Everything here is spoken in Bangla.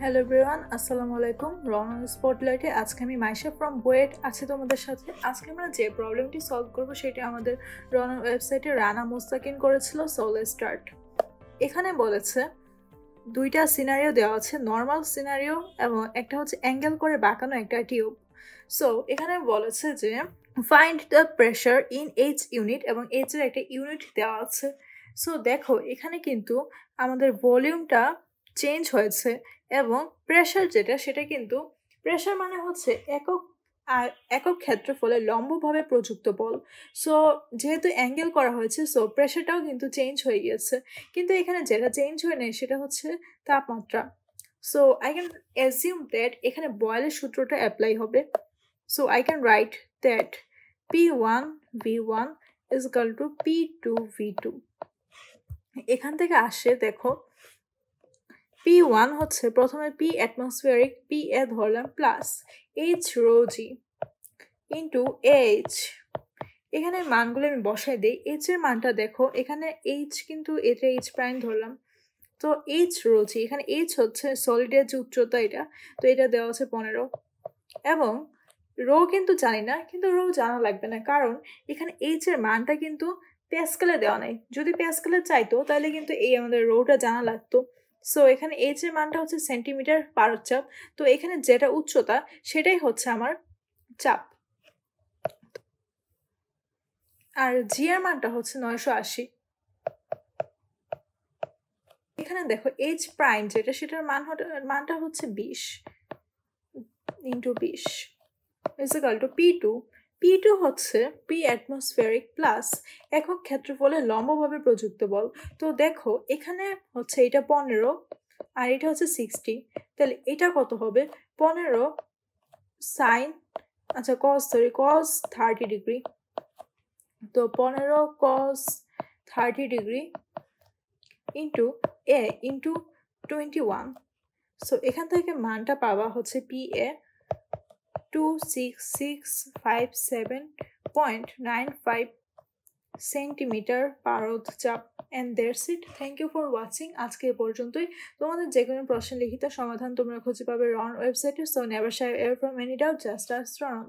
হ্যালো ব্রিওয়ান আসসালামু আলাইকুম রনন স্পটলাইটে আজকে আমি মাইশা ফ্রম ওয়েট আছি তোমাদের সাথে আজকে আমরা যে প্রবলেমটি সলভ করব সেটি আমাদের রনন ওয়েবসাইটে রানা মোস্তাকিন করেছিল সোল স্টার্ট এখানে বলেছে দুইটা সিনারিও দেওয়া আছে নর্মাল সিনারিও এবং একটা হচ্ছে অ্যাঙ্গেল করে বাঁকানো একটা টিউব সো এখানে বলেছে যে find the pressure in H unit এবং এইচ এর একটা ইউনিট দেওয়া আছে সো দেখো এখানে কিন্তু আমাদের ভলিউমটা চেঞ্জ হয়েছে এবং প্রেশার যেটা সেটা কিন্তু প্রেশার মানে হচ্ছে একক আর একক ক্ষেত্রফলে লম্বভাবে প্রযুক্ত বল সো যেহেতু অ্যাঙ্গেল করা হয়েছে সো প্রেশারটাও কিন্তু চেঞ্জ হয়ে গিয়েছে কিন্তু এখানে যেটা চেঞ্জ হয়ে নেই সেটা হচ্ছে তাপমাত্রা so I can assume that এখানে বয়েলের সূত্রটা অ্যাপ্লাই হবে so I can write that P one V one is equal to P two V two এখান থেকে আসে দেখো পি ওয়ান হচ্ছে প্রথমে পি অ্যাটমসফিয়ারিক পি এ ধরলাম plus H rho g into H এখানে মানগুলো আমি বসায় দিই এইচের মানটা দেখো এখানে এইচ কিন্তু এটা এইচ প্রাইম ধরলাম তো এইচ রয়েছে এখানে এইচ হচ্ছে সলিডের যে উচ্চতা এটা তো এটা দেওয়া আছে পনেরো এবং রো কিন্তু জানি না কিন্তু রো জানা লাগবে না কারণ এখানে এইচ এর মানটা কিন্তু প্যাসকেলে দেওয়া নাই যদি প্যাসকেলে চাইতো তাহলে কিন্তু এই আমাদের রোটা জানা লাগতো সো এখানে এইচ এর মানটা হচ্ছে সেন্টিমিটার পারচাপ তো এখানে যেটা উচ্চতা সেটাই হচ্ছে আমার চাপ আর জি মানটা হচ্ছে নয়শো আশি এখানে দেখো এইচ প্রাইম যেটা সেটার মান মানটা হচ্ছে বিশ ইন্টু বিশ is equal to P two P two হচ্ছে পি অ্যাটমসফিয়ারিক প্লাস একক ক্ষেত্রফলে লম্বভাবে প্রযুক্ত বল তো দেখো এখানে হচ্ছে এটা পনেরো আর এটা হচ্ছে সিক্সটি তাহলে এটা কত হবে পনেরো সাইন আচ্ছা cos sorry cos thirty degree তো পনেরো cos thirty degree into A into twenty one so এখান থেকে মানটা পাওয়া হচ্ছে P A two six six five seven point nine five centimetre পারদ চাপ and that's it thank you for watching আজকে এ পর্যন্তই তোমাদের যে কোনো প্রশ্ন লিখিত সমাধান তোমরা খুঁজে পাবে রন ওয়েবসাইটে সো নেভার সাহেব এর from any doubt just ask Ron